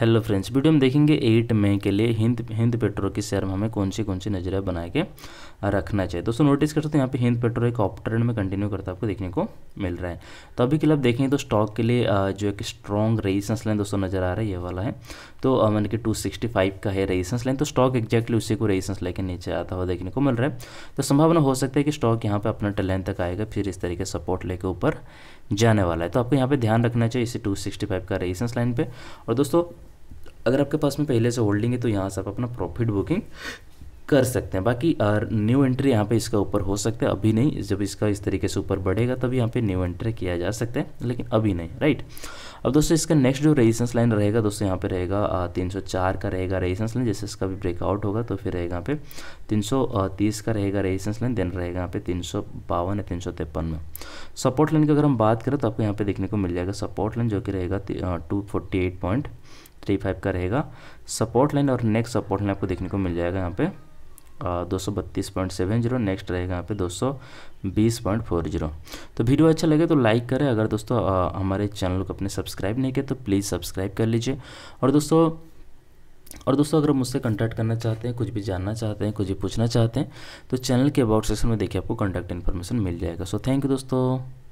hello friends video में देखेंगे eight मई के लिए हिंद हिंद पेट्रोल के शेयर में हमें कौन सी कौन सी नजरें बना के रखना चाहिए दोस्तों नोटिस कर सकते हैं यहाँ पे हिंद पेट्रोल एक ऑप ट्रेंड में कंटिन्यू करता आपको देखने को मिल रहा है तो अभी के लिए आप देखें तो स्टॉक के लिए जो एक स्ट्रॉन्ग रेजिस्टेंस लाइन दोस्तों नजर आ रहा है ये वाला है तो मैंने कि टू का है रेजिस्टेंस लाइन तो स्टॉक एक्जैक्टली उसी को रेजिस्टेंस लेकर नीचे आता हुआ देखने को मिल रहा है तो संभावना हो सकता है कि स्टॉक यहाँ पर अपना टलेन तक आएगा फिर इस तरीके सपोर्ट लेकर ऊपर जाने वाला है तो आपको यहाँ पर ध्यान रखना चाहिए इसी टू का रेजिस्टेंस लाइन पर और दोस्तों अगर आपके पास में पहले से होल्डिंग है तो यहाँ से आप अपना प्रॉफिट बुकिंग कर सकते हैं बाकी न्यू एंट्री यहाँ पे इसका ऊपर हो सकता है अभी नहीं जब इसका इस तरीके से ऊपर बढ़ेगा तब यहाँ पे न्यू एंट्री किया जा सकता है लेकिन अभी नहीं राइट अब दोस्तों इसका नेक्स्ट जो रेजिस्टेंस लाइन रहेगा दोस्तों यहाँ पे रहेगा तीन सौ चार का रहेगा रेजिस्टेंस लाइन जैसे इसका भी ब्रेकआउट होगा तो फिर रहेगा यहाँ पे तीन सौ तीस का रहेगा रेजिस्टेंस लाइन देन रहेगा यहाँ पे तीन सौ बावन या तीन सौ तिरपन में सपोर्ट लाइन की अगर हम बात करें तो आपको यहाँ पे देखने को मिल जाएगा सपोर्ट लाइन जो कि रहेगा two forty eight point three five का रहेगा सपोर्ट लाइन और नेक्स्ट सपोर्ट लाइन आपको देखने को मिल जाएगा यहाँ पे दो सौ बत्तीस पॉइंट सेवन जीरो नेक्स्ट रहेगा यहाँ पे दो सौ बीस पॉइंट फोर जीरो तो वीडियो अच्छा लगे तो लाइक करें अगर दोस्तों हमारे चैनल को अपने सब्सक्राइब नहीं किया तो प्लीज़ सब्सक्राइब कर लीजिए और दोस्तों और दोस्तों अगर मुझसे कांटेक्ट करना चाहते हैं कुछ भी जानना चाहते हैं कुछ भी पूछना चाहते हैं तो चैनल के अबाउट सेक्शन में देखिए आपको कॉन्टैक्ट इन्फॉर्मेशन मिल जाएगा सो थैंक यू दोस्तों